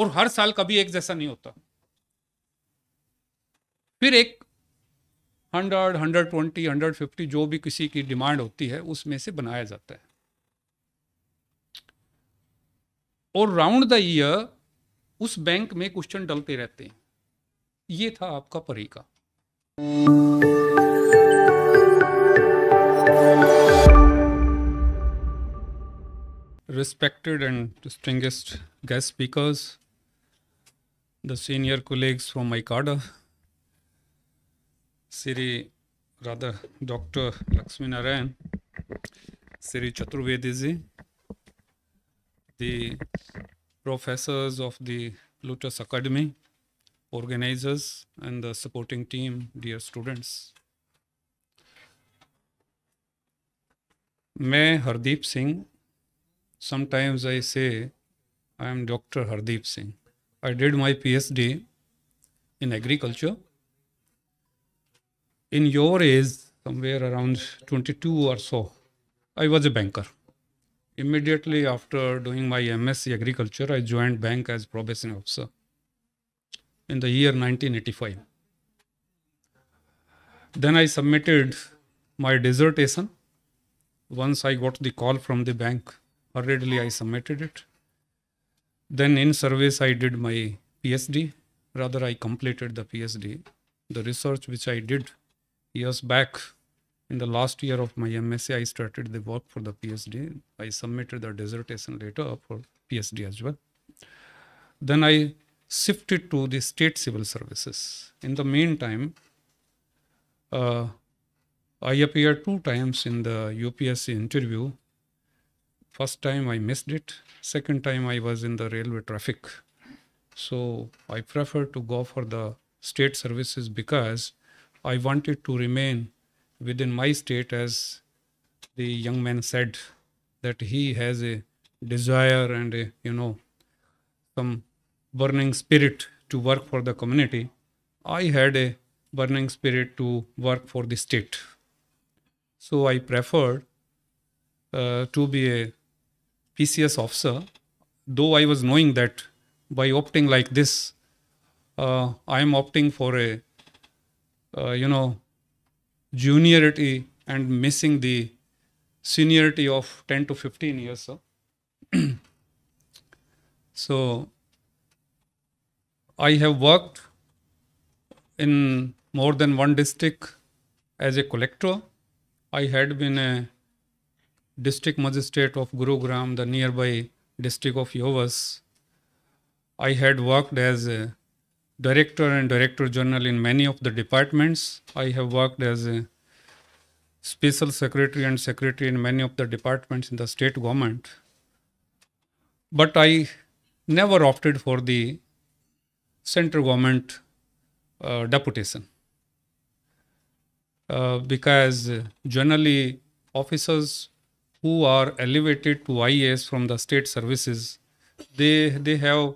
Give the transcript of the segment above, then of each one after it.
और हर साल कभी एक जैसा नहीं होता फिर एक hundred hundred twenty hundred fifty जो भी किसी की डिमांड होती है उसमें से बनाया जाता है और राउंड द ईयर उस बैंक में क्वेश्चन डलते रहते हैं ये था आपका परीका respected and distinguished guest speakers, the senior colleagues from my cadre sri rather Dr. Lakshmi Narayan, sri Chaturvedi ji the professors of the Lotus Academy, organizers and the supporting team, dear students. मैं Hardeep Singh sometimes I say I am Dr. Hardeep Singh. I did my PhD in agriculture. In your age, somewhere around 22 or so, I was a banker. Immediately after doing my MSc agriculture, I joined bank as probation officer in the year 1985. Then I submitted my dissertation. Once I got the call from the bank, hurriedly I submitted it. Then in service, I did my PhD. Rather, I completed the PhD. The research which I did years back, in the last year of my MSc, I started the work for the PhD. I submitted the dissertation later for PhD as well. Then I shifted to the state civil services. In the meantime, uh, I appeared two times in the UPSC interview First time I missed it. Second time I was in the railway traffic. So I prefer to go for the state services because I wanted to remain within my state as the young man said that he has a desire and a, you know some burning spirit to work for the community. I had a burning spirit to work for the state. So I preferred uh, to be a PCS officer, though I was knowing that by opting like this, uh, I am opting for a, uh, you know, juniority and missing the seniority of 10 to 15 years. Sir. so I have worked in more than one district as a collector. I had been a district magistrate of Gurugram, the nearby district of Yovas. I had worked as a director and director general in many of the departments. I have worked as a special secretary and secretary in many of the departments in the state government. But I never opted for the central government uh, deputation. Uh, because generally officers who are elevated to IAS from the state services, they they have,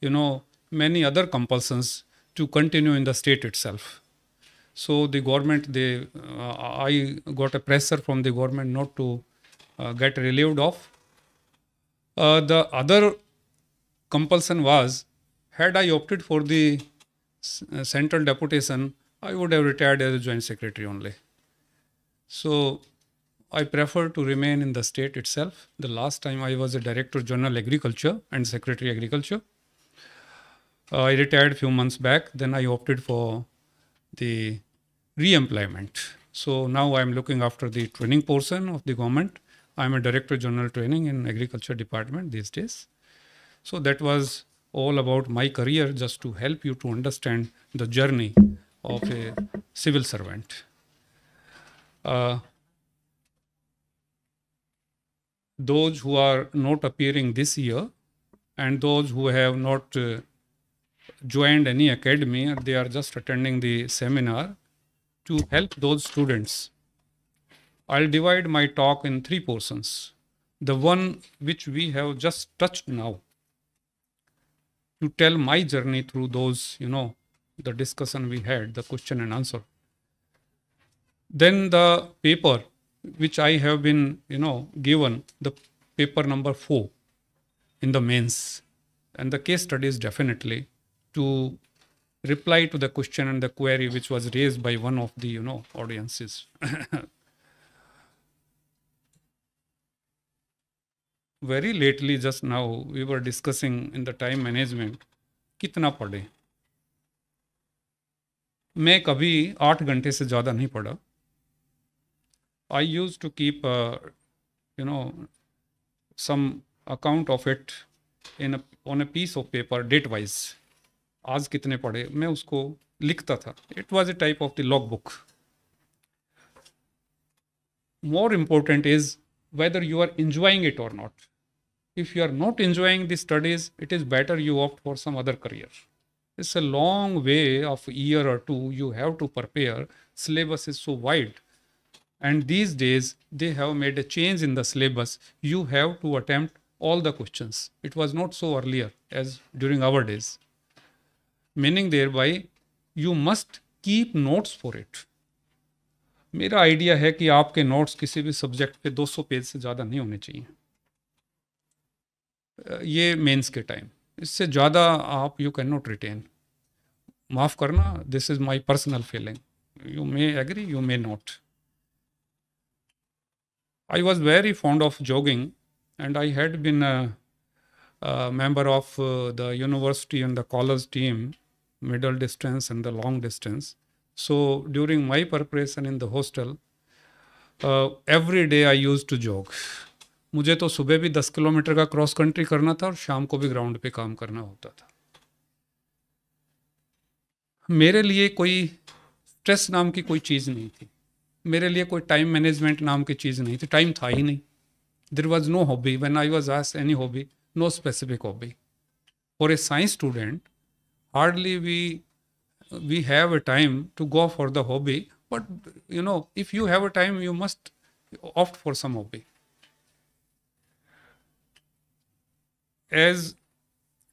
you know, many other compulsions to continue in the state itself. So the government, they uh, I got a pressure from the government not to uh, get relieved of. Uh, the other compulsion was, had I opted for the uh, central deputation, I would have retired as a joint secretary only. So I prefer to remain in the state itself. The last time I was a Director General Agriculture and Secretary Agriculture. Uh, I retired a few months back. Then I opted for the re-employment. So now I'm looking after the training portion of the government. I'm a Director General Training in Agriculture Department these days. So that was all about my career just to help you to understand the journey of a civil servant. Uh, those who are not appearing this year and those who have not uh, joined any academy, they are just attending the seminar to help those students. I'll divide my talk in three portions. The one which we have just touched now to tell my journey through those, you know, the discussion we had, the question and answer. Then the paper which I have been, you know, given the paper number four in the mains and the case studies definitely to reply to the question and the query which was raised by one of the, you know, audiences. Very lately, just now, we were discussing in the time management, kitna पढ़े मैं कभी आठ घंटे से ज़्यादा नहीं पढ़ा I used to keep, uh, you know, some account of it in on a piece of paper date wise. आज कितने पढ़े मैं उसको लिखता था it was a type of the log more important is whether you are enjoying it or not. If you are not enjoying the studies, it is better you opt for some other career. It's a long way of a year or two you have to prepare. Syllabus is so wide. and these days they have made a change in the syllabus you have to attempt all the questions it was not so earlier as during our days meaning thereby you must keep notes for it मेरा idea है कि आपके notes किसी भी subject पे 200 page से ज़्यादा नहीं होने चाहिए ये मेंस के टाइम इससे ज़्यादा आप यू कैन नॉट रिटेन माफ़ करना this is my personal feeling you may agree you may not I was very fond of jogging, and I had been a, a member of uh, the university and the college team, middle distance and the long distance. So during my preparation in the hostel, uh, every day i used to jog मुझे तो सुबह भी दस kilometre का cross country करना था और शाम को भी ग्राउंड पे काम करना होता था मेरे लिए कोई स्ट्रेस नाम की कोई चीज़ नहीं थी मेरे लिए कोई टाइम मैनेजमेंट नाम की चीज़ नहीं थी टाइम था ही नहीं there was no hobby when I was as any hobby no specific hobby for a science student hardly we we have a time to go for the hobby but you know if you have a time you must opt for some hobby as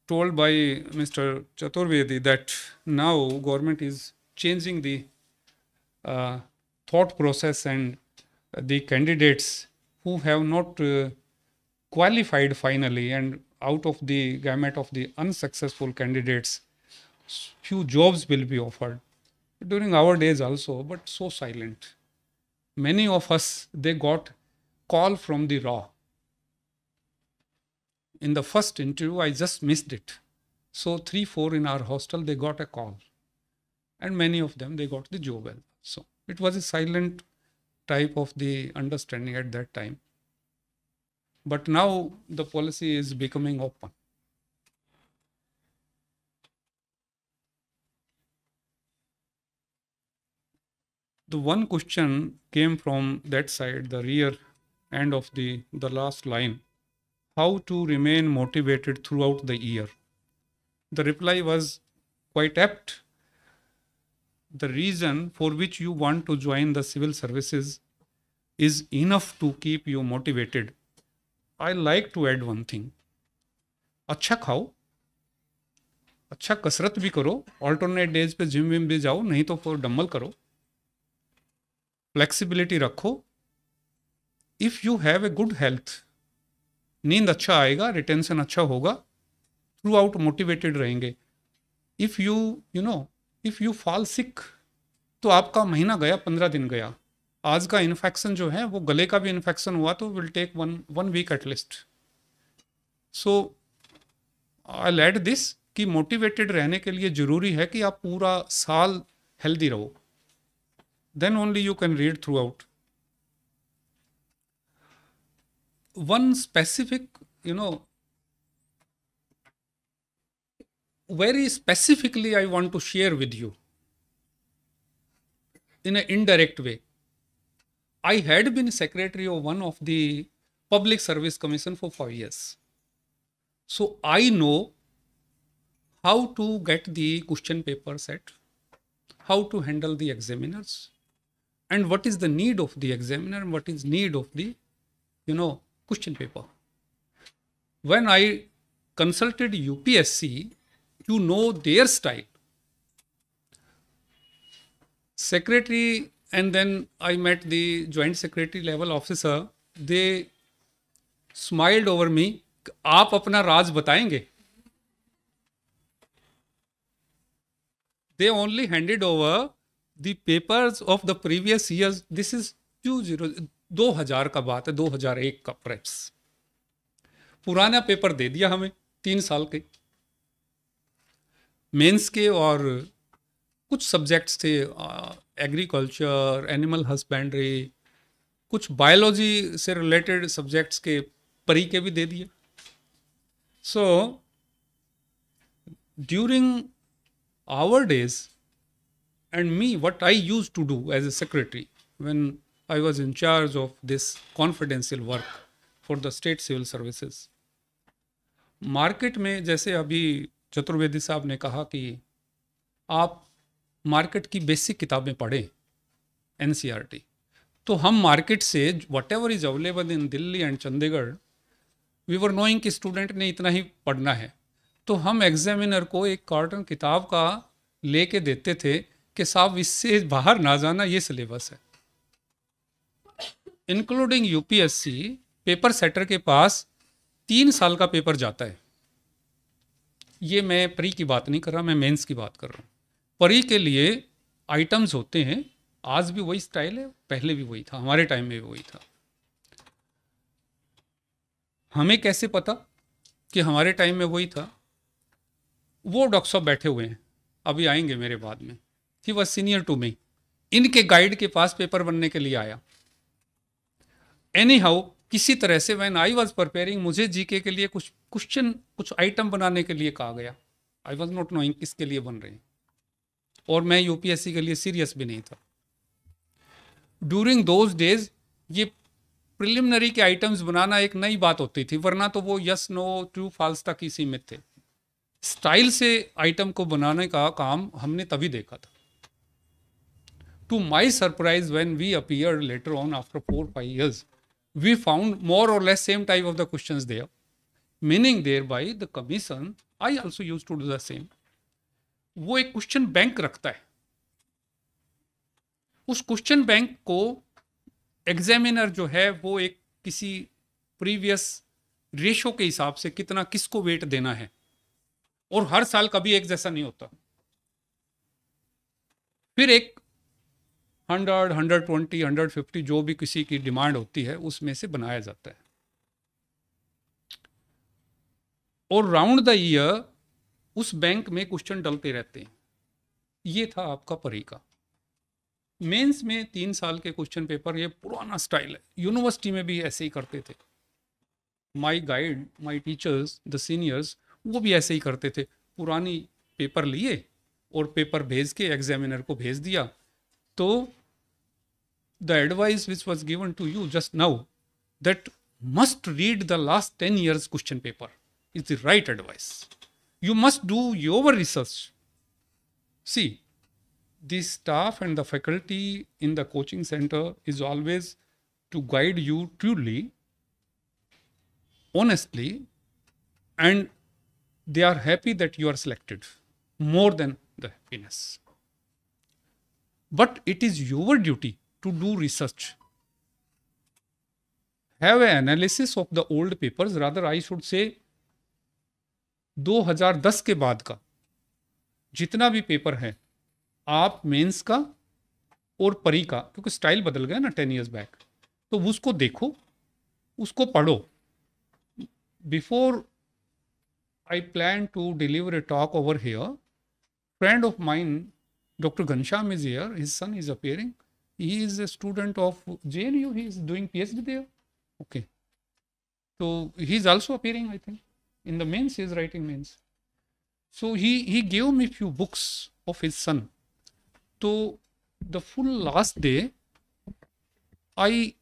told by mister Chaturvedi that now government is changing the thought process and the candidates who have not uh, qualified finally and out of the gamut of the unsuccessful candidates few jobs will be offered during our days also but so silent many of us they got call from the raw in the first interview i just missed it so three four in our hostel they got a call and many of them they got the job well so it was a silent type of the understanding at that time. But now the policy is becoming open. The one question came from that side, the rear end of the, the last line. How to remain motivated throughout the year? The reply was quite apt the reason for which you want to join the civil services is enough to keep you motivated. I like to add one thing. अच्छा खाओ अच्छा कसरत भी करो alternate days पे gym विम भी जाओ नहीं तो फिर डम्बल करो फ्लेक्सिबिलिटी रखो if you have a good health नींद अच्छा आएगा रिटेंशन अच्छा होगा थ्रू आउट मोटिवेटेड रहेंगे if you you know if you fall sick तो आपका महीना गया पंद्रह दिन गया आज का इन्फेक्शन जो है वो गले का भी इन्फेक्शन हुआ तो will take one one week at least so I let this कि मोटिवेटेड रहने के लिए ज़रूरी है कि आप पूरा साल हेल्दी रहो then only you can read throughout one specific you know very specifically I want to share with you in an indirect way. I had been secretary of one of the public service commission for five years. So I know how to get the question paper set, how to handle the examiners, and what is the need of the examiner and what is need of the, you know, question paper. When I consulted UPSC you know their style. Secretary and then I met the joint secretary level officer. They smiled over me. आप अपना राज बताएंगे they only handed over the papers of the previous years. This is 20, 2000 का बात है 2001 का preps पुराना paper दे दिया हमें तीन साल के मेंस के और कुछ सब्जेक्ट्स थे एग्रीकल्चर एनिमल हस्बेंड्री कुछ बायोलॉजी से रिलेटेड सब्जेक्ट्स के परी के भी दे दिए so during our days and me what I use to do as a secretary when I was in charge of this confidential work for the state civil services market में जैसे अभी चतुर्वेदी साहब ने कहा कि आप मार्केट की बेसिक किताबें पढ़ें एन e तो हम मार्केट से whatever is available in Delhi and Chandigarh we were knowing कि स्टूडेंट ने इतना ही पढ़ना है तो हम एग्जामिनर को एक कार्टन किताब का ले के देते थे कि साहब इससे बाहर ना जाना ये सिलेबस है इंक्लूडिंग यूपीएससी पेपर सेटर के पास तीन साल का पेपर जाता है ये मैं प्री की बात नहीं कर रहा मैं मेंस की बात कर रहा हूँ परी के लिए आइटम्स होते हैं आज भी वही स्टाइल है पहले भी वही था हमारे टाइम में भी वही था हमें कैसे पता कि हमारे टाइम में वही था वो डॉक्टर साहब बैठे हुए हैं अभी आएंगे मेरे बाद में ही वॉज सीनियर टू मी इनके गाइड के पास पेपर बनने के लिए आया एनी हाउ किसी तरह से वैन आई वॉज प्रपेयरिंग मुझे जीके के लिए कुछ क्वेश्चन कुछ आइटम बनाने के लिए कहा गया आई वॉज नॉट नोइंग किसके लिए बन रहे हैं और मैं यूपीएससी के लिए सीरियस भी नहीं था ड्यूरिंग दोज डेज ये प्रिलिमिनरी के आइटम्स बनाना एक नई बात होती थी वरना तो वो यस नो ट्रू फॉल्स तक ही सीमित थे स्टाइल से आइटम को बनाने का काम हमने तभी देखा था to my surprise when we appear later on after four five years we found more or less same type of the questions there meaning thereby the commission i also used to do the same वो एक question bank रखता है उस question bank को examiner जो है वो एक किसी प्रीवियस रेशो के हिसाब से कितना किसको वेट देना है और हर साल कभी एक जैसा नहीं होता फिर एक hundred hundred twenty hundred fifty जो भी किसी की डिमांड होती है उसमें से बनाया जाता है और राउंड द ईयर उस बैंक में क्वेश्चन डलते रहते हैं ये था आपका परीका मेंस में तीन साल के क्वेश्चन पेपर ये पुराना स्टाइल है यूनिवर्सिटी में भी ऐसे ही करते थे my guide my teachers the seniors वो भी ऐसे ही करते थे पुरानी पेपर लिए और पेपर भेज के एग्जामिनर को भेज दिया तो the advice which was given to you just now that must read the last 10 years question paper is the right advice you must do your research see the staff and the faculty in the coaching center is always to guide you truly honestly and they are happy that you are selected more than the happiness but it is your duty to do research. Have an analysis of the old papers, rather I should say 2010 के बाद का जितना भी paper है आप mains का और परी का क्योंकि स्टाइल बदल गया ना टेन ईयर्स बैक तो उसको देखो उसको पढ़ो before I plan to deliver a talk over here friend of mine doctor Ghanshyam is here his son is appearing he is a student of JNU. He is doing PhD there. Okay. So he is also appearing, I think, in the mains. He is writing mains. So he he gave me few books of his son. So the full last day, I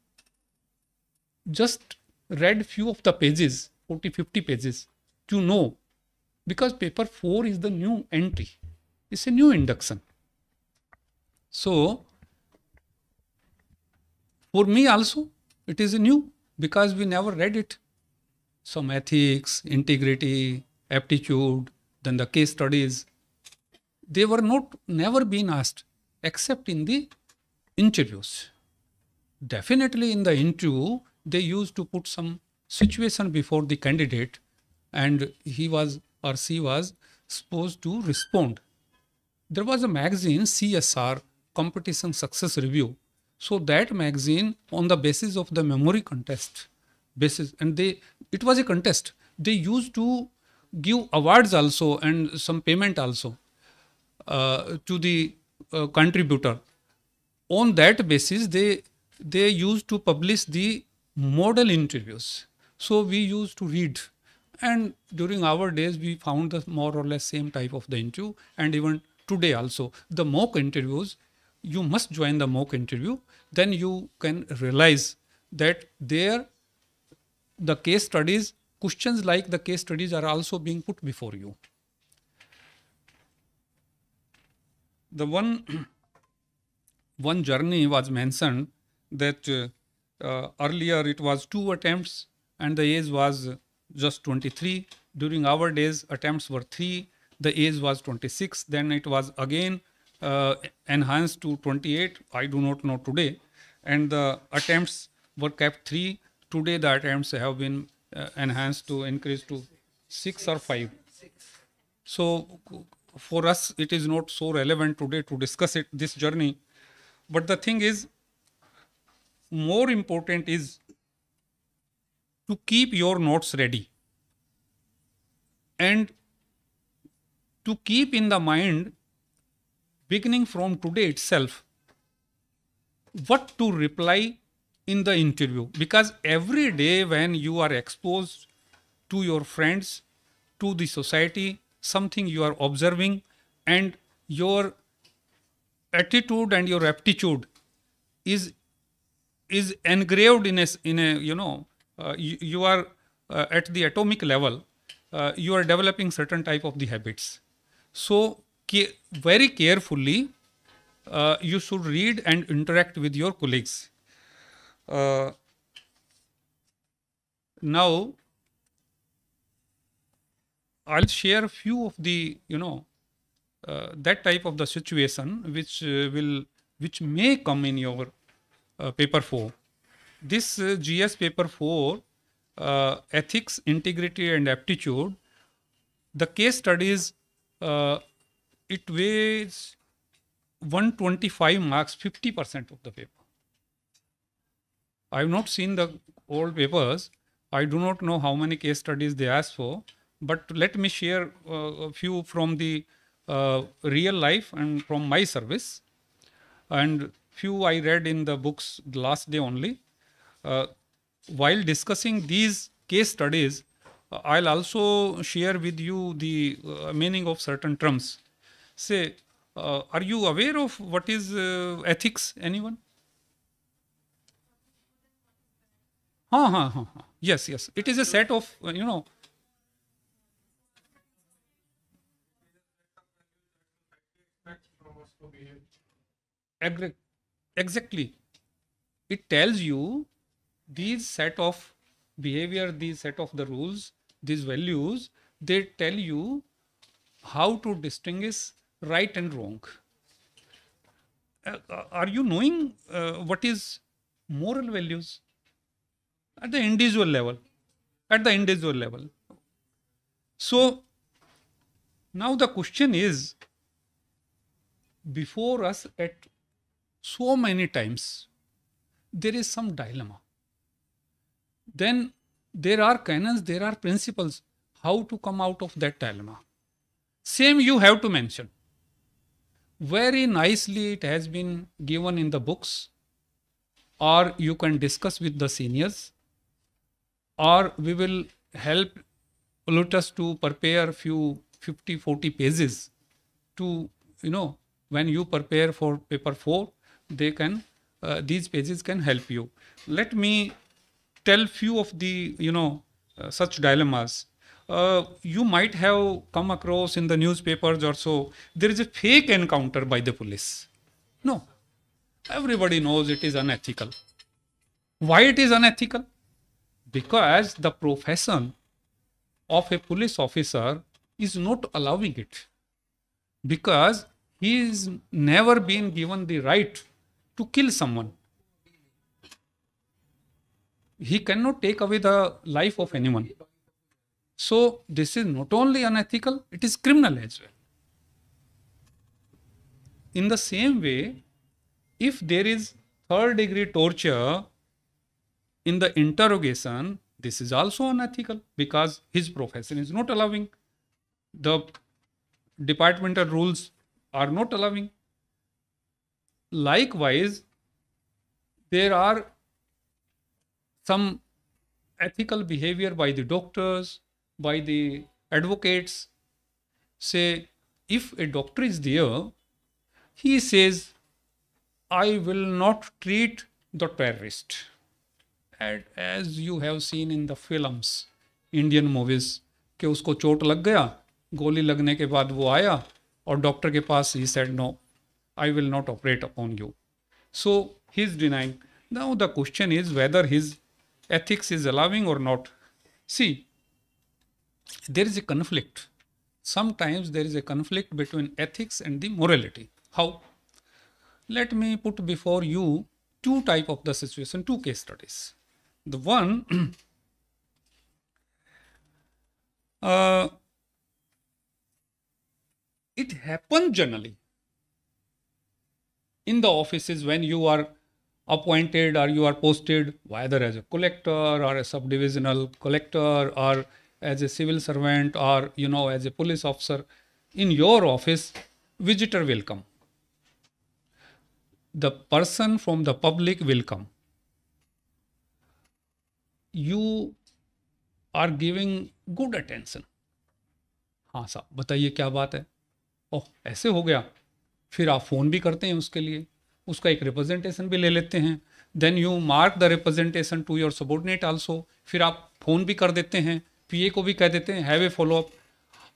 just read few of the pages, 40, 50 pages, to know because paper 4 is the new entry. It's a new induction. So for me also, it is new because we never read it. Some ethics, integrity, aptitude, then the case studies, they were not never been asked except in the interviews. Definitely in the interview, they used to put some situation before the candidate and he was or she was supposed to respond. There was a magazine, CSR, Competition Success Review, so that magazine, on the basis of the memory contest, basis, and they it was a contest. They used to give awards also and some payment also uh, to the uh, contributor. On that basis, they they used to publish the model interviews. So we used to read, and during our days, we found the more or less same type of the interview, and even today also the mock interviews you must join the mock interview then you can realize that there the case studies questions like the case studies are also being put before you the one one journey was mentioned that uh, uh, earlier it was two attempts and the age was just 23 during our days attempts were three the age was 26 then it was again uh, enhanced to 28. I do not know today. And the attempts were kept three. Today the attempts have been uh, enhanced to increase to six or five. So for us, it is not so relevant today to discuss it this journey. But the thing is, more important is to keep your notes ready and to keep in the mind beginning from today itself what to reply in the interview because every day when you are exposed to your friends to the society something you are observing and your attitude and your aptitude is is engraved in a in a you know uh, you, you, are uh, at the atomic level uh, you are developing certain type of the habits so very carefully uh, you should read and interact with your colleagues. Uh, now, I'll share a few of the, you know, uh, that type of the situation which uh, will, which may come in your uh, paper 4. This uh, GS paper 4, Ethics, Integrity and Aptitude, the case studies it weighs 125 marks, 50% of the paper. I have not seen the old papers. I do not know how many case studies they asked for, but let me share uh, a few from the uh, real life and from my service. And few I read in the books the last day only. Uh, while discussing these case studies, I'll also share with you the uh, meaning of certain terms say, uh, are you aware of what is uh, ethics? Anyone? Ha, Huh? ha, Yes, yes. It is a set of, uh, you know, exactly it tells you these set of behavior these set of the rules these values they tell you how to distinguish right and wrong. Uh, uh, are you knowing uh, what is moral values at the individual level? At the individual level. So now the question is before us at so many times there is some dilemma. Then there are canons, there are principles. How to come out of that dilemma? Same you have to mention very nicely it has been given in the books or you can discuss with the seniors or we will help Plutus to prepare few 50 40 pages to you know when you prepare for paper 4 they can uh, these pages can help you let me tell few of the you know uh, such dilemmas uh, you might have come across in the newspapers or so, there is a fake encounter by the police. No. Everybody knows it is unethical. Why it is unethical? Because the profession of a police officer is not allowing it. Because he is never been given the right to kill someone. He cannot take away the life of anyone. So this is not only unethical, it is criminal as well. In the same way, if there is third degree torture in the interrogation, this is also unethical because his profession is not allowing. The departmental rules are not allowing. Likewise, there are some ethical behavior by the doctors, by the advocates say if a doctor is there he says i will not treat the terrorist and as you have seen in the films indian movies ke usko chot lag gaya goli lagne ke baad wo aaya aur doctor ke paas he said no i will not operate upon you so he is denying now the question is whether his ethics is allowing or not see there is a conflict. Sometimes there is a conflict between ethics and the morality. How? Let me put before you two type of the situation, two case studies. The one, uh, it happens generally in the offices when you are appointed or you are posted, whether as a collector or a subdivisional collector or as a civil servant or you know as a police officer in your office visitor will come the person from the public will come you are giving good attention हाँ साहब बताइए क्या बात है ओह ऐसे हो गया फिर आप फ़ोन भी करते हैं उसके लिए उसका एक रिप्रेजेंटेशन भी ले लेते हैं then you mark the representation to your subordinate also फिर आप फ़ोन भी कर देते हैं पीए को भी कह देते हैं हैवे फॉलोअप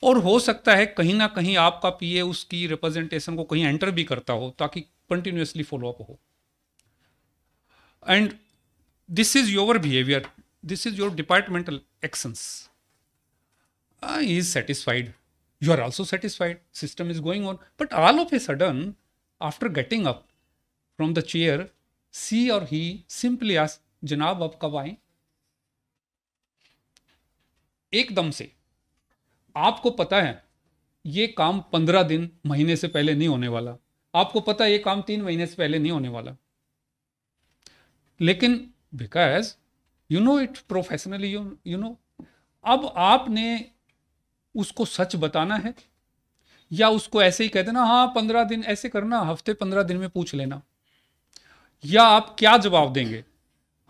और हो सकता है कहीं ना कहीं आपका पीए उसकी रिप्रेजेंटेशन को कहीं एंटर भी करता हो ताकि कंटिन्यूसली फॉलोअप हो and this is your behaviour this is your departmental actions I is satisfied you are also satisfied system is going on but all of a sudden after getting up from the chair she और he simply आस जनाब अब कब आए एकदम से आपको पता है ये काम पंद्रह दिन महीने से पहले नहीं होने वाला आपको पता है ये काम तीन महीने से पहले नहीं होने वाला लेकिन because you know it professionally you know अब आपने उसको सच बताना है या उसको ऐसे ही कह देना हाँ पंद्रह दिन ऐसे करना हफ्ते पंद्रह दिन में पूछ लेना या आप क्या जवाब देंगे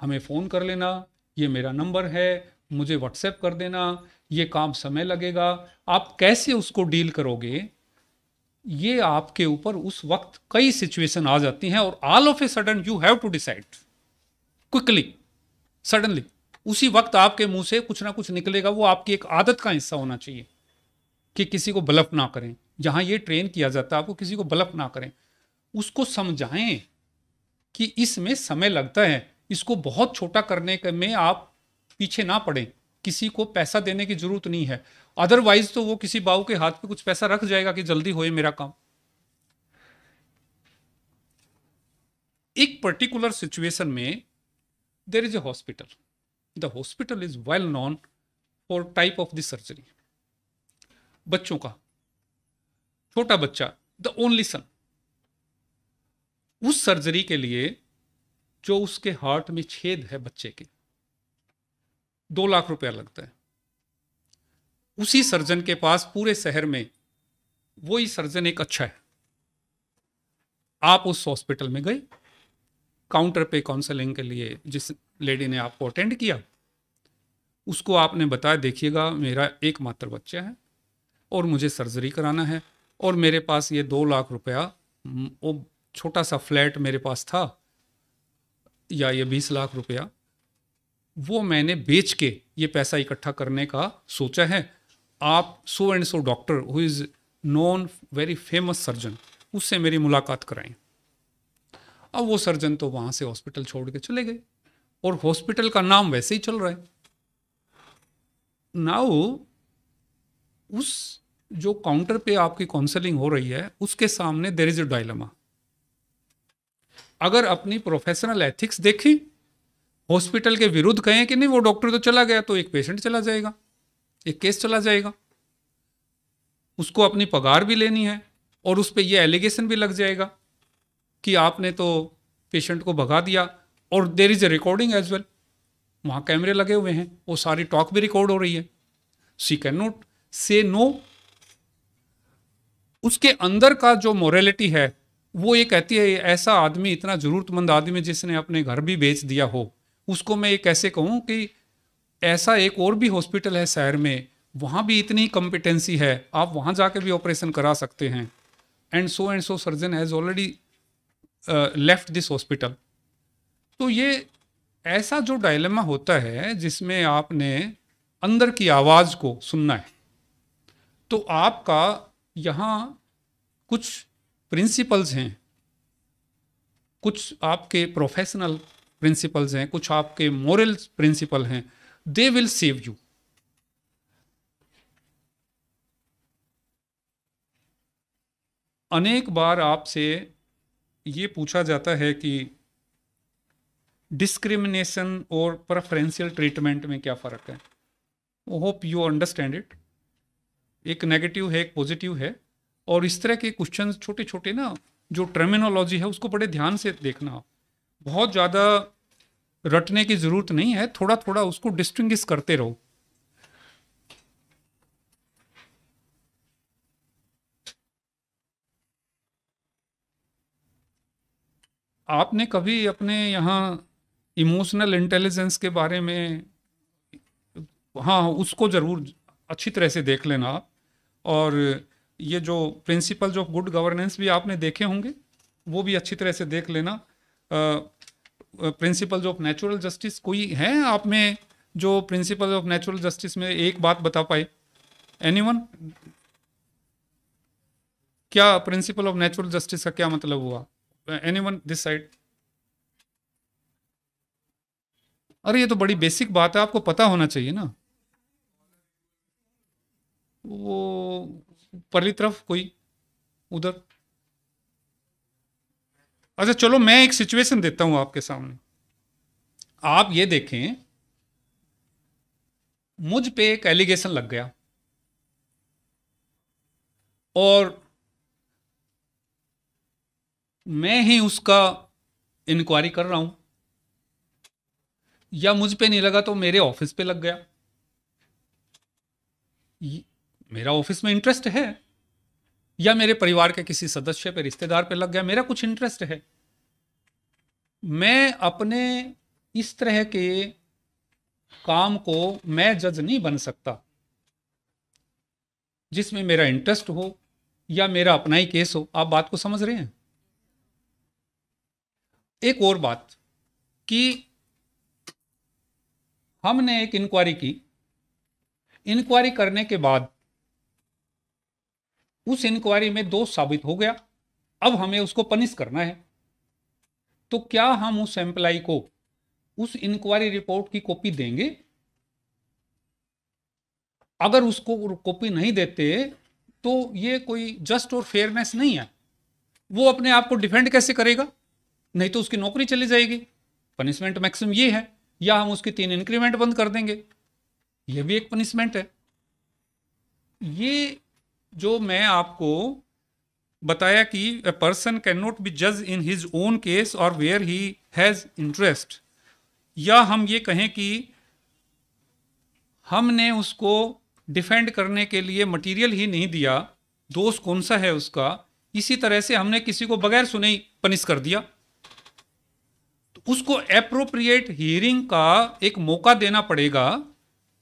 हमें फ़ोन कर लेना ये मेरा नंबर है मुझे व्हाट्सएप कर देना ये काम समय लगेगा आप कैसे उसको डील करोगे ये आपके ऊपर उस वक्त कई सिचुएशन आ जाती हैं और all of a sudden you have to decide quickly suddenly उसी वक्त आपके मुंह से कुछ ना कुछ निकलेगा वो आपकी एक आदत का हिस्सा होना चाहिए कि किसी को बलफ ना करें जहां ये ट्रेन किया जाता है आपको किसी को बलफ ना करें उसको समझाएं कि इसमें समय लगता है इसको बहुत छोटा करने के में आप पीछे ना पड़े किसी को पैसा देने की जरूरत नहीं है अदरवाइज तो वो किसी बाबू के हाथ पे कुछ पैसा रख जाएगा कि जल्दी होए मेरा काम एक पर्टिकुलर सिचुएशन में there is a hospital the hospital is well known for type of the surgery बच्चों का छोटा बच्चा द ओनली सन उस सर्जरी के लिए जो उसके हार्ट में छेद है बच्चे के दो लाख रुपया लगता है उसी सर्जन के पास पूरे शहर में वो ही सर्जन एक अच्छा है आप उस हॉस्पिटल में गए काउंटर पे काउंसलिंग के लिए जिस लेडी ने आपको अटेंड किया उसको आपने बताया देखिएगा मेरा एकमात्र बच्चा है और मुझे सर्जरी कराना है और मेरे पास ये दो लाख रुपया वो छोटा सा फ्लैट मेरे पास था या ये बीस लाख रुपया वो मैंने बेच के ये पैसा इकट्ठा करने का सोचा है आप so and so doctor who is known very famous surgeon उससे मेरी मुलाकात कराएं अब वो सर्जन तो वहां से हॉस्पिटल छोड़ के चले गए और हॉस्पिटल का नाम वैसे ही चल रहा है नाउ उस जो काउंटर पे आपकी काउंसलिंग हो रही है उसके सामने देर इज अ डायलमा अगर अपनी प्रोफेशनल एथिक्स देखी हॉस्पिटल के विरुद्ध कहें कि नहीं वो डॉक्टर तो चला गया तो एक पेशेंट चला जाएगा एक केस चला जाएगा उसको अपनी पगार भी लेनी है और उस पर यह एलिगेशन भी लग जाएगा कि आपने तो पेशेंट को भगा दिया और there is a recording as well वहाँ कैमरे लगे हुए हैं वो सारी टॉक भी रिकॉर्ड हो रही है she can not say no उसके अंदर का जो मोरेलिटी है वो ये कहती है ऐसा आदमी इतना ज़रूरतमंद आदमी जिसने अपने घर भी बेच दिया हो उसको मैं ये कैसे कहूँ कि ऐसा एक और भी हॉस्पिटल है शहर में वहाँ भी इतनी कम्पिटेंसी है आप वहाँ जाके भी ऑपरेशन करा सकते हैं and so and so surgeon has already left this hospital तो ये ऐसा जो डायलेमा होता है जिसमें आपने अंदर की आवाज़ को सुनना है तो आपका यहाँ कुछ प्रिंसिपल्स हैं कुछ आपके प्रोफेशनल प्रिंसिपल्स हैं कुछ आपके मॉरल प्रिंसिपल हैं दे विल सेव यू अनेक बार आपसे ये पूछा जाता है कि डिस्क्रिमिनेशन और प्रेफरेंशियल ट्रीटमेंट में क्या फ़र्क है होप यू अंडरस्टैंड इट एक नेगेटिव है एक पॉजिटिव है और इस तरह के क्वेश्चन छोटे छोटे ना जो टर्मिनोलॉजी है उसको बड़े ध्यान से देखना आप बहुत ज़्यादा रटने की ज़रूरत नहीं है थोड़ा थोड़ा उसको डिस्टिंग्विश करते रहो आपने कभी अपने यहाँ इमोशनल इंटेलिजेंस के बारे में हाँ उसको ज़रूर अच्छी तरह से देख लेना आप और ये जो प्रिंसिपल्स ऑफ गुड गवर्नेंस भी आपने देखे होंगे वो भी अच्छी तरह से देख लेना प्रिंसिपल्स ऑफ नेचुरल जस्टिस कोई है आप में जो प्रिंसिपल ऑफ नेचुरल जस्टिस में एक बात बता पाए एनीवन क्या प्रिंसिपल ऑफ नेचुरल जस्टिस का क्या मतलब हुआ एनीवन दिस साइड अरे ये तो बड़ी बेसिक बात है आपको पता होना चाहिए ना वो परली तरफ कोई उधर अच्छा चलो मैं एक सिचुएशन देता हूं आपके सामने आप ये देखें मुझ पे एक एलिगेशन लग गया और मैं ही उसका इंक्वायरी कर रहा हूं या मुझ पे नहीं लगा तो मेरे ऑफिस पे लग गया मेरा ऑफिस में इंटरेस्ट है या मेरे परिवार के किसी सदस्य पे रिश्तेदार पे लग गया मेरा कुछ इंटरेस्ट है मैं अपने इस तरह के काम को मैं जज नहीं बन सकता जिसमें मेरा इंटरेस्ट हो या मेरा अपना ही केस हो आप बात को समझ रहे हैं एक और बात कि हमने एक इंक्वायरी की इंक्वायरी करने के बाद उस इंक्वायरी में दोष साबित हो गया अब हमें उसको पनिश करना है तो क्या हम उस एम्प्लाई को उस इंक्वायरी रिपोर्ट की कॉपी देंगे अगर उसको कॉपी नहीं देते तो ये कोई जस्ट और फेयरनेस नहीं है वो अपने आप को डिफेंड कैसे करेगा नहीं तो उसकी नौकरी चली जाएगी पनिशमेंट मैक्सिमम ये है या हम उसकी तीन इंक्रीमेंट बंद कर देंगे ये भी एक पनिशमेंट है ये जो मैं आपको बताया कि a person can not be जज इन हिज ओन केस और वेयर ही हैज़ इंटरेस्ट या हम ये कहें कि हमने उसको डिफेंड करने के लिए मटेरियल ही नहीं दिया दोष कौन सा है उसका इसी तरह से हमने किसी को बगैर सुने ही पनिश कर दिया तो उसको अप्रोप्रिएट हियरिंग का एक मौका देना पड़ेगा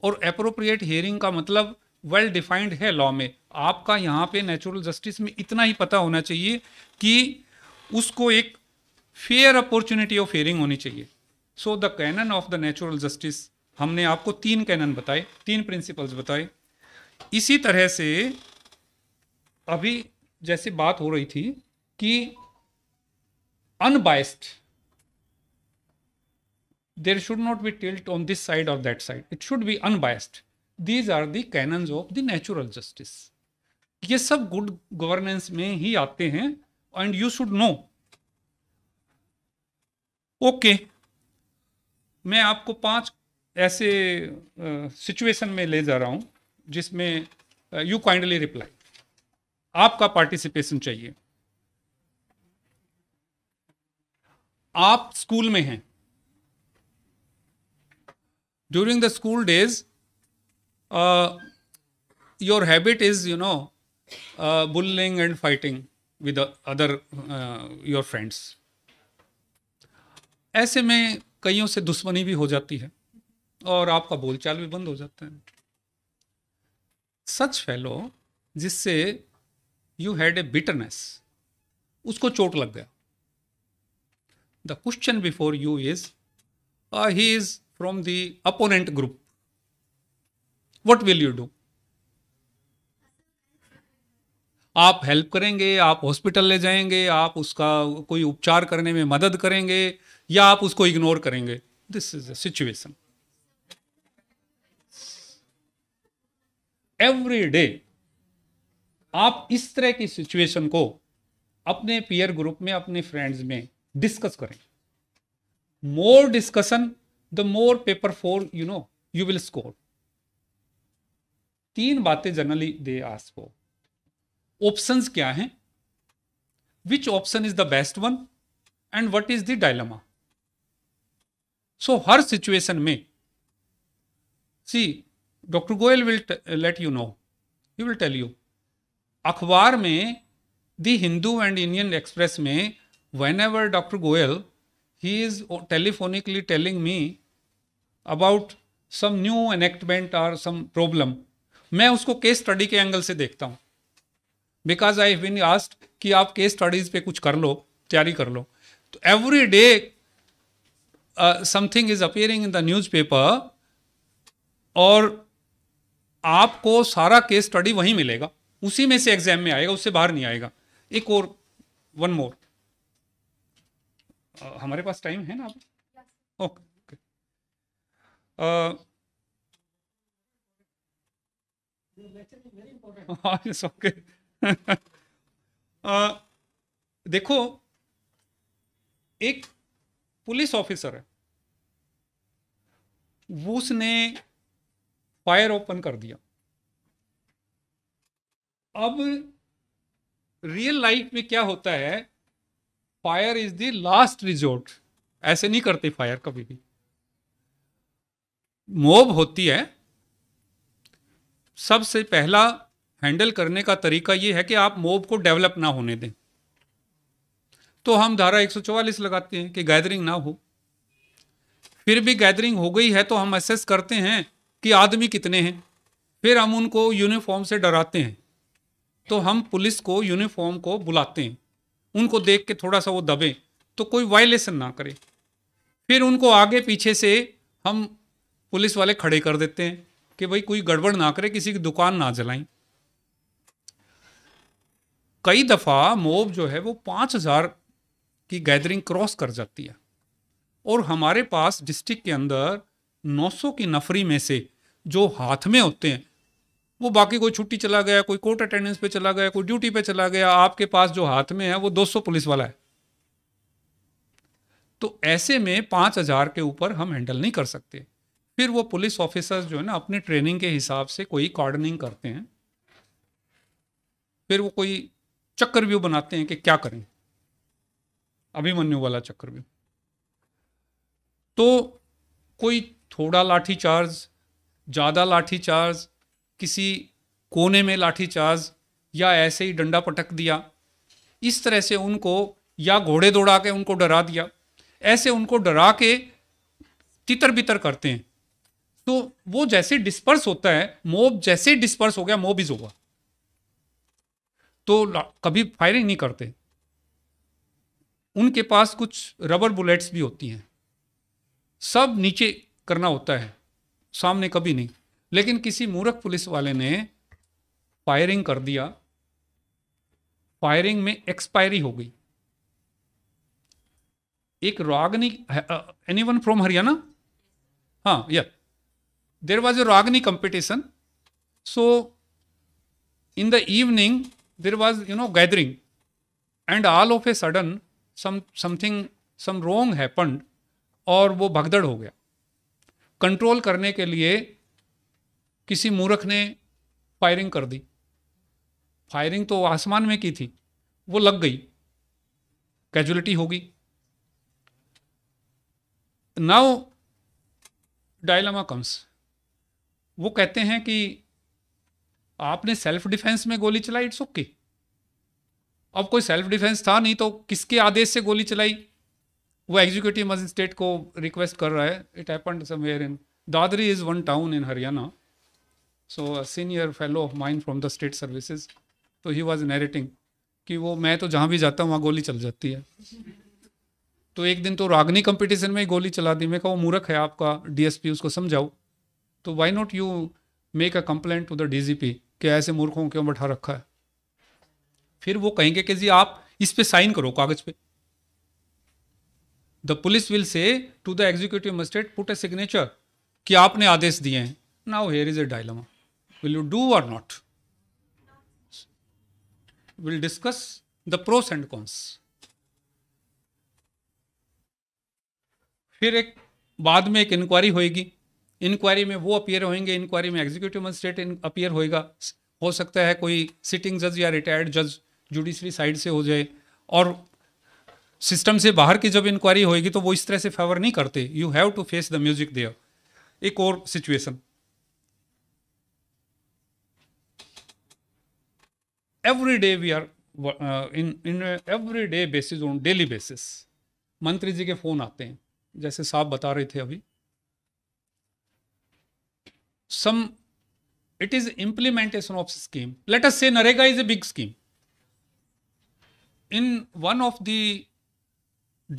और अप्रोप्रिएट हियरिंग का मतलब वेल well डिफाइंड है लॉ में आपका यहाँ पे नेचुरल जस्टिस में इतना ही पता होना चाहिए कि उसको एक फेयर अपॉर्चुनिटी ऑफ हेयरिंग होनी चाहिए so the canon of the natural justice हमने आपको तीन कैनन बताए तीन प्रिंसिपल्स बताए इसी तरह से अभी जैसे बात हो रही थी कि unbiased there should not be tilt on this side और that side it should be unbiased these are the of the natural justice ये सब गुड गवर्नेंस में ही आते हैं and you should know okay मैं आपको पांच ऐसे सिचुएशन uh, में ले जा रहा हूं जिसमें यू काइंडली रिप्लाई आपका पार्टिसिपेशन चाहिए आप स्कूल में हैं during the school days your habit is you know uh, bullying and fighting with the other your uh, friends ऐसे में कईयों से दुश्मनी भी हो जाती है और आपका बोलचाल भी बंद हो जाता है सच फैलो जिससे यू हैड ए बिटरनेस उसको चोट लग गया the question before you is he is from the opponent group what will you do आप हेल्प करेंगे आप हॉस्पिटल ले जाएंगे आप उसका कोई उपचार करने में मदद करेंगे या आप उसको इग्नोर करेंगे this is situation every day आप इस तरह की सिचुएशन को अपने पीयर ग्रुप में अपने फ्रेंड्स में डिस्कस करें more discussion the more paper for you know you will score तीन बातें generally they ask for options क्या हैं which option is the best one and what is the dilemma so हर situation में see doctor Goyal will let you know he will tell you अखबार में the Hindu and Indian Express में whenever doctor Goyal he is telephonically telling me about some new enactment और some problem मैं उसको case study के angle से देखता हूँ बिकॉज आई बिन आस्ट कि आप केस स्टडीज़ पे कुछ कर लो तैयारी कर लो तो every day something is appearing in the newspaper और आपको सारा केस स्टडी वहीं मिलेगा उसी में से एग्जाम में आएगा उससे बाहर नहीं आएगा एक और वन मोर uh, हमारे पास टाइम है ना आप ओके ओके आ, देखो एक पुलिस ऑफिसर है उसने फायर ओपन कर दिया अब रियल लाइफ में क्या होता है fire is the last resort ऐसे नहीं करते फायर कभी भी मोब होती है सबसे पहला हैंडल करने का तरीका ये है कि आप मोब को डेवलप ना होने दें तो हम धारा 144 लगाते हैं कि गैदरिंग ना हो फिर भी गैदरिंग हो गई है तो हम असेस करते हैं कि आदमी कितने हैं फिर हम उनको यूनिफॉर्म से डराते हैं तो हम पुलिस को यूनिफॉर्म को बुलाते हैं उनको देख के थोड़ा सा वो दबें तो कोई वायलेशन ना करे फिर उनको आगे पीछे से हम पुलिस वाले खड़े कर देते हैं कि भाई कोई गड़बड़ ना करे किसी की दुकान ना जलाएं कई दफ़ा मोब जो है वो पाँच हज़ार की गैदरिंग क्रॉस कर जाती है और हमारे पास डिस्ट्रिक्ट के अंदर 900 की नफरी में से जो हाथ में होते हैं वो बाकी कोई छुट्टी चला गया कोई कोर्ट अटेंडेंस पे चला गया कोई ड्यूटी पे चला गया आपके पास जो हाथ में है वो 200 पुलिस वाला है तो ऐसे में हजार के ऊपर हम हैंडल नहीं कर सकते फिर वो पुलिस ऑफिसर्स जो है ना अपनी ट्रेनिंग के हिसाब से कोई कॉर्डनिंग करते हैं फिर वो कोई चक्रव्यूह बनाते हैं कि क्या करें अभिमन्यु वाला चक्रव्यूह तो कोई थोड़ा लाठी चार्ज ज़्यादा लाठी चार्ज किसी कोने में लाठी चार्ज या ऐसे ही डंडा पटक दिया इस तरह से उनको या घोड़े दौड़ा के उनको डरा दिया ऐसे उनको डरा के तितर बितर करते हैं तो वो जैसे डिस्पर्स होता है मोब जैसे डिस्पर्स हो गया मोब इज होगा तो कभी फायरिंग नहीं करते उनके पास कुछ रबर बुलेट्स भी होती हैं सब नीचे करना होता है सामने कभी नहीं लेकिन किसी मूर्ख पुलिस वाले ने फायरिंग कर दिया फायरिंग में एक्सपायरी हो गई एक Ragini any one from Haryana हाँ yes there was a Ragini competition so in the evening there was you know gathering and all of a sudden some something some wrong happened और वो भगदड़ हो गया कंट्रोल करने के लिए किसी मूर्ख ने फायरिंग कर दी फायरिंग तो आसमान में की थी वो लग गई कैजुअलिटी होगी नाउ डायलमा कम्स वो कहते हैं कि आपने सेल्फ डिफेंस में गोली चलाई इट्स ओके अब कोई सेल्फ डिफेंस था नहीं तो किसके आदेश से गोली चलाई वो एग्जीक्यूटिव मजिस्ट्रेट को रिक्वेस्ट कर रहा है it happen somewhere in Dadri is one town in Haryana so senior fellow of mine from the state services तो ही वॉज नरेटिंग कि वो मैं तो जहाँ भी जाता हूँ वहाँ गोली चल जाती है तो एक दिन तो रागनी कंपटीशन में ही गोली चला दी मैं कहा वो मूर्ख है आपका डीएसपी उसको समझाओ तो why not you make a complaint to the DGP कि ऐसे मूर्खों को क्यों बैठा रखा है फिर वो कहेंगे कि जी आप इस पे साइन करो कागज पे the police will say to the executive magistrate put a signature कि आपने आदेश दिए हैं now here is a dilemma will you do or not will discuss the pros and cons फिर एक बाद में एक इंक्वायरी होगी इंक्वायरी में वो अपियर होंगे इंक्वायरी में एग्जीक्यूटिव मजिस्ट्रेट अपियर होएगा हो सकता है कोई सिटिंग जज या रिटायर्ड जज जुडिशरी साइड से हो जाए और सिस्टम से बाहर की जब इंक्वायरी होगी तो वो इस तरह से फेवर नहीं करते you have to face the music there एक और situation every day we are in in every day basis on daily basis मंत्री जी के फ़ोन आते हैं जैसे साहब बता रहे थे अभी some it is implementation of scheme let us say narega is a big scheme in one of the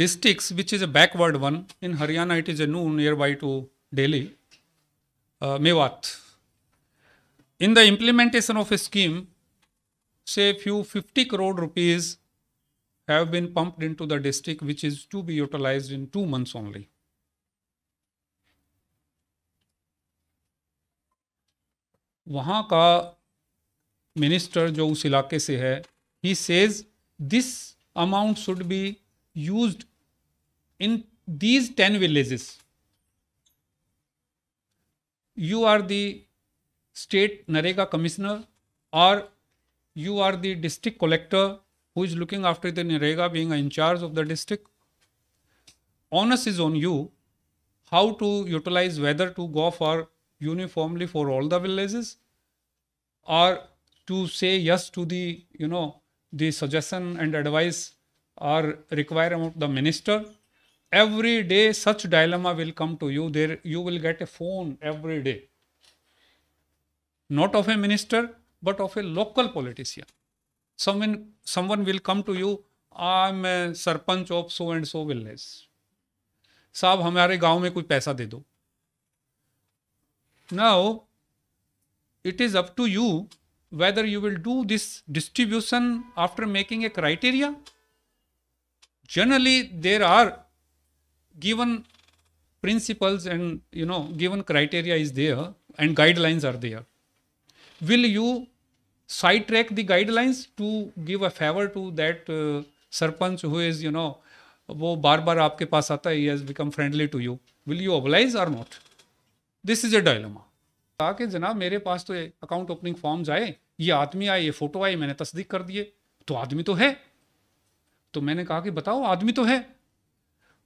districts which is a backward one in haryana it is a new nearby to delhi uh, mewat in the implementation of a scheme say few 50 crore rupees have been pumped into the district which is to be utilized in 2 months only वहाँ का minister जो उस इलाके से है he says this amount should be use in these ten villages you are the state NREGA commissioner और you are the district collector who is looking after the NREGA being incharge of the district onus is on you how to utilise whether to go for uniformly for all the villages or to say yes to the you know the suggestion and advice or requirement of the minister every day such dilemma will come to you there you will get a phone every day not of a minister but of a local politician someone someone will come to you i'm a sarpanch of so and so village saab hamare gaon mein koi paisa de do Now, it is up to you whether you will do this distribution after making a criteria. Generally, there are given principles and you know given criteria is there and guidelines are there. Will you sidetrack the guidelines to give a favor to that uh, who is you know you know वो बार बार आपके पास आता है he has you? Friendly to you will this is a dilemma कहा कि जनाब मेरे पास तो अकाउंट ओपनिंग फॉर्म्स आए ये आदमी आए ये फोटो आई मैंने तस्दीक कर दिए तो आदमी तो है तो मैंने कहा कि बताओ आदमी तो है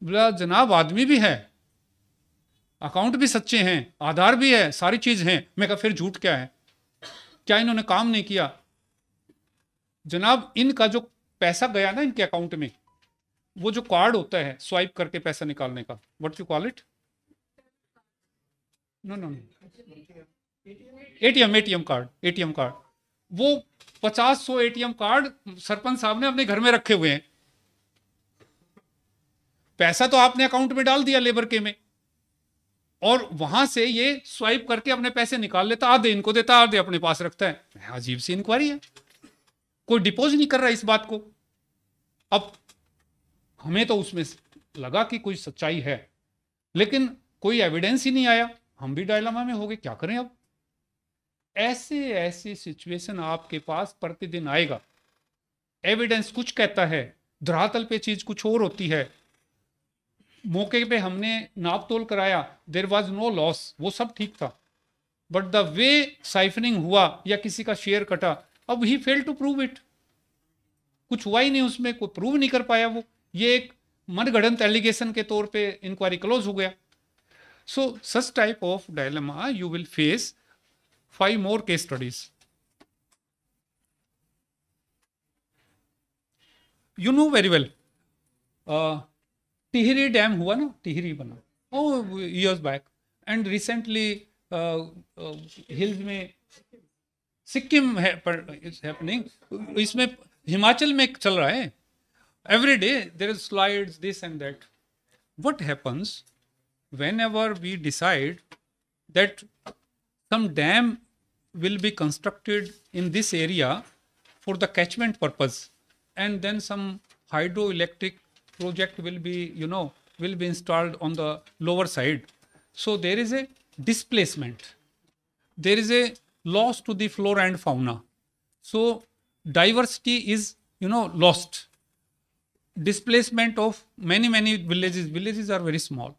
बोला जनाब आदमी भी है अकाउंट भी सच्चे हैं आधार भी है सारी चीज है मैं कहा फिर झूठ क्या है क्या इन्होंने काम नहीं किया जनाब इनका जो पैसा गया ना इनके अकाउंट में वो जो कार्ड होता है स्वाइप करके पैसा निकालने का what you call it no no ATM ATM card ATM card वो पचास सौ एटीएम कार्ड सरपंच साहब ने अपने घर में रखे हुए हैं पैसा तो आपने अकाउंट में डाल दिया लेबर के में और वहां से ये स्वाइप करके अपने पैसे निकाल लेता आधे इनको देता आधे अपने पास रखता है अजीब सी इंक्वायरी है कोई डिपोज नहीं कर रहा इस बात को अब हमें तो उसमें लगा कि कोई सच्चाई है लेकिन कोई एविडेंस ही नहीं आया हम भी डायलामा में हो गए क्या करें अब ऐसे ऐसे सिचुएशन आपके पास प्रतिदिन आएगा एविडेंस कुछ कहता है धरातल पे चीज कुछ और होती है मौके पे हमने नाप तोल कराया देर वॉज नो लॉस वो सब ठीक था बट द वे साइफनिंग हुआ या किसी का शेयर कटा अब he fail to prove it कुछ हुआ ही नहीं उसमें कोई प्रूव नहीं कर पाया वो ये एक मनगढ़ंत एलिगेशन के तौर पे इंक्वायरी क्लोज हो गया So such type of dilemma you will face five more case studies. You know very well. Uh, Tehri dam हुआ ना टिहरी बना ओ years back and recently hills में सिक्किम है पर इट्स हैपनिंग इसमें हिमाचल में चल रहा है every day there is slides this and that what happens whenever we decide that some dam will be constructed in this area for the catchment purpose and then some hydroelectric project will be you know will be installed on the lower side so there is a displacement there is a loss to the flora and fauna so diversity is you know lost displacement of many many villages villages are very small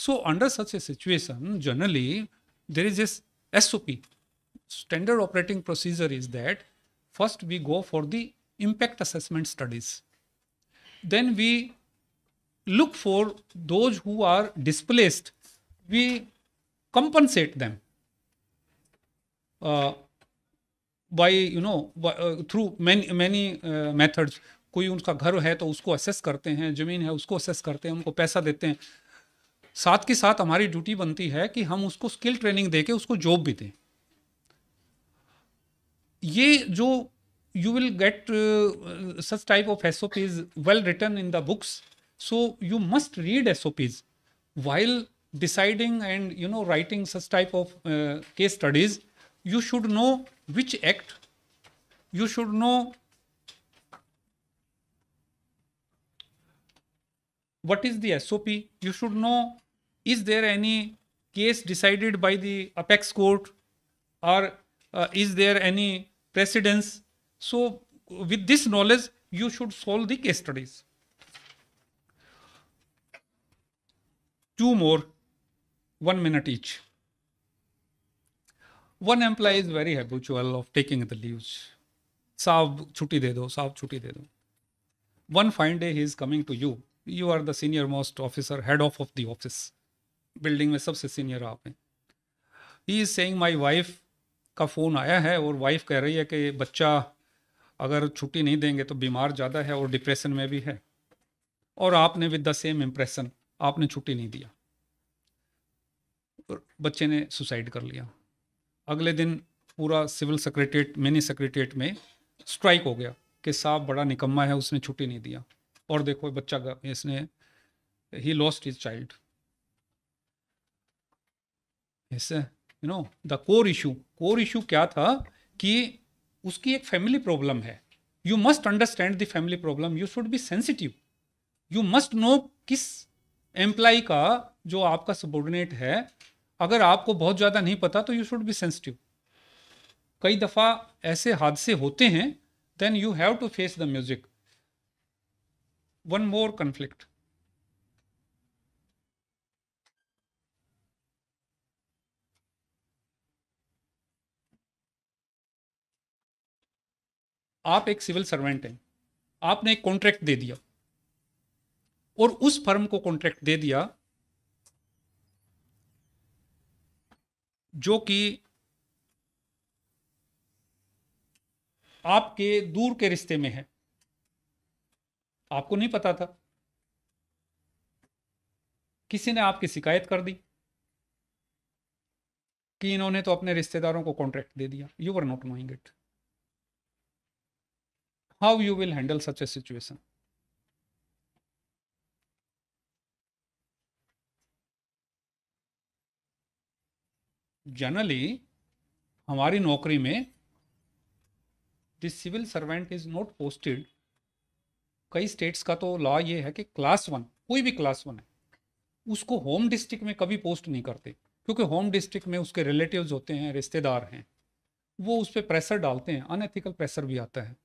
So under such a situation, generally there is this SOP. Standard operating procedure is that first we go for the impact assessment studies. Then we look for those who are displaced. We compensate them uh, by you know by, uh, through many many uh, methods. कोई उनका घर है तो उसको assess करते हैं ज़मीन है उसको असेस करते हैं उनको पैसा देते हैं साथ के साथ हमारी ड्यूटी बनती है कि हम उसको स्किल ट्रेनिंग देके उसको जॉब भी दें ये जो you will get such type of S O Ps well written in the books so you must read S O Ps while deciding and you know writing such type of case studies you should know which act you should know what is the S O P you should know is there any case decided by the apex court or uh, is there any precedence so with this knowledge you should solve the case studies two more one minute each one employee is very habitual of taking the leaves saab chutti de do saab chutti de do one fine day he is coming to you you are the senior most officer head off of the office building में सबसे senior आप हैं he is saying my wife का phone आया है और wife कह रही है कि बच्चा अगर छुट्टी नहीं देंगे तो बीमार ज़्यादा है और डिप्रेशन में भी है और आपने विद द सेम इम्प्रेशन आपने छुट्टी नहीं दिया बच्चे ने सुसाइड कर लिया अगले दिन पूरा सिविल सेक्रेटरीट मिनी सेक्रेटरीट में स्ट्राइक हो गया कि साहब बड़ा निकम्मा है उसने छुट्टी नहीं दिया और देखो बच्चा का इसने he lost his child yes, you know the core issue core issue क्या था कि उसकी एक फैमिली प्रॉब्लम है you must understand the family problem you should be sensitive you must know किस एम्प्लाई का जो आपका सबॉर्डिनेट है अगर आपको बहुत ज़्यादा नहीं पता तो यू शुड बी सेंसिटिव कई दफ़ा ऐसे हादसे होते हैं then you have to face the music one more conflict आप एक सिविल सर्वेंट हैं आपने एक कॉन्ट्रैक्ट दे दिया और उस फर्म को कॉन्ट्रैक्ट दे दिया जो कि आपके दूर के रिश्ते में है आपको नहीं पता था किसी ने आपकी शिकायत कर दी कि इन्होंने तो अपने रिश्तेदारों को कॉन्ट्रैक्ट दे दिया you are not knowing it how you will handle such a situation. Generally, हमारी नौकरी में this civil servant is not posted कई स्टेट्स का तो लॉ ये है कि क्लास वन कोई भी क्लास वन है उसको होम डिस्ट्रिक्ट में कभी पोस्ट नहीं करते क्योंकि होम डिस्ट्रिक्ट में उसके रिलेटिव्स होते हैं रिश्तेदार हैं वो उस पर प्रेशर डालते हैं अनएथिकल प्रेशर भी आता है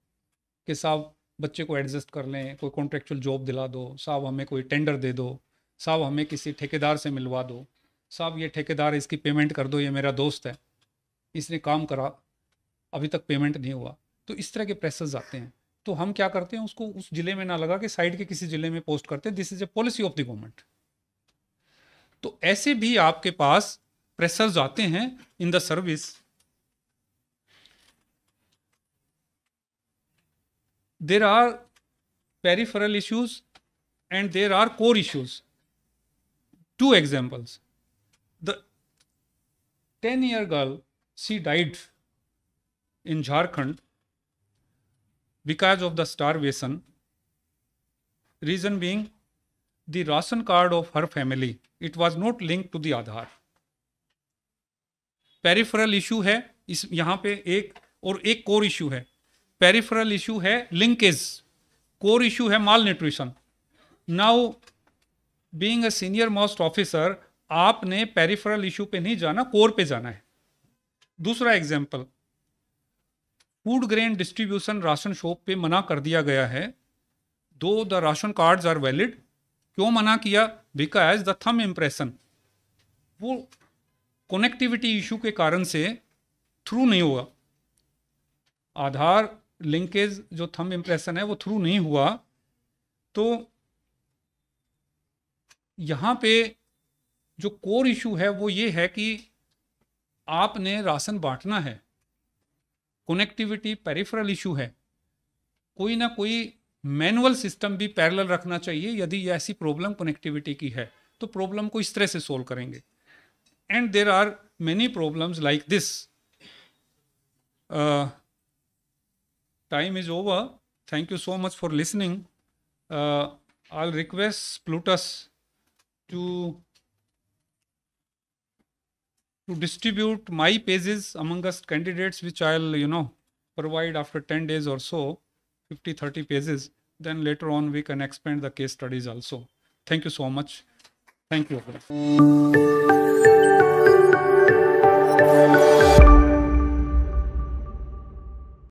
कि साहब बच्चे को एडजस्ट कर लें कोई कॉन्ट्रेक्चुअल जॉब दिला दो साहब हमें कोई टेंडर दे दो साहब हमें किसी ठेकेदार से मिलवा दो साहब ये ठेकेदार इसकी पेमेंट कर दो ये मेरा दोस्त है इसने काम करा अभी तक पेमेंट नहीं हुआ तो इस तरह के प्रेसर्स आते हैं तो हम क्या करते हैं उसको उस जिले में ना लगा कि साइड के किसी जिले में पोस्ट करते हैं this is a policy of the government तो ऐसे भी आपके पास प्रेसर्स आते हैं in the service there are peripheral issues and there are core issues. Two examples. The 10 year girl, she died in Jharkhand because of the starvation. Reason being, the ration card of her family, it was not linked to the aadhar peripheral issue hai is yahan pe ek और एक core issue है peripheral issue है linkage core issue है malnutrition now being a senior most officer आपने peripheral issue पे नहीं जाना core पे जाना है दूसरा example food grain distribution ration shop पे मना कर दिया गया है though the ration cards are valid क्यों मना किया बिकॉज द थम इम्प्रेशन वो कनेक्टिविटी इशू के कारण से थ्रू नहीं होगा आधार लिंकेज जो थंब इम्प्रेशन है वो थ्रू नहीं हुआ तो यहाँ पे जो कोर इशू है वो ये है कि आपने राशन बांटना है कनेक्टिविटी पेरिफेरल इशू है कोई ना कोई मैनुअल सिस्टम भी पैरेलल रखना चाहिए यदि ऐसी प्रॉब्लम कनेक्टिविटी की है तो प्रॉब्लम को इस तरह से सोल्व करेंगे and there are many problems like this time is over. Thank you so much for listening. Uh, I'll request Plutus to to distribute my pages among us candidates, which I'll you know provide after 10 days or so, 50 30 pages. Then later on we can expand the case studies also. Thank you so much. Thank you.